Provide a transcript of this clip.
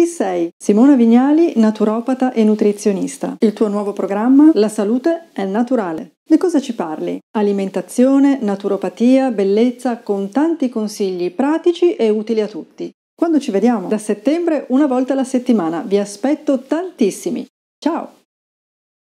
Chi sei? Simona Vignali, naturopata e nutrizionista. Il tuo nuovo programma La salute è naturale. Di cosa ci parli? Alimentazione, naturopatia, bellezza, con tanti consigli pratici e utili a tutti. Quando ci vediamo? Da settembre una volta alla settimana. Vi aspetto tantissimi. Ciao!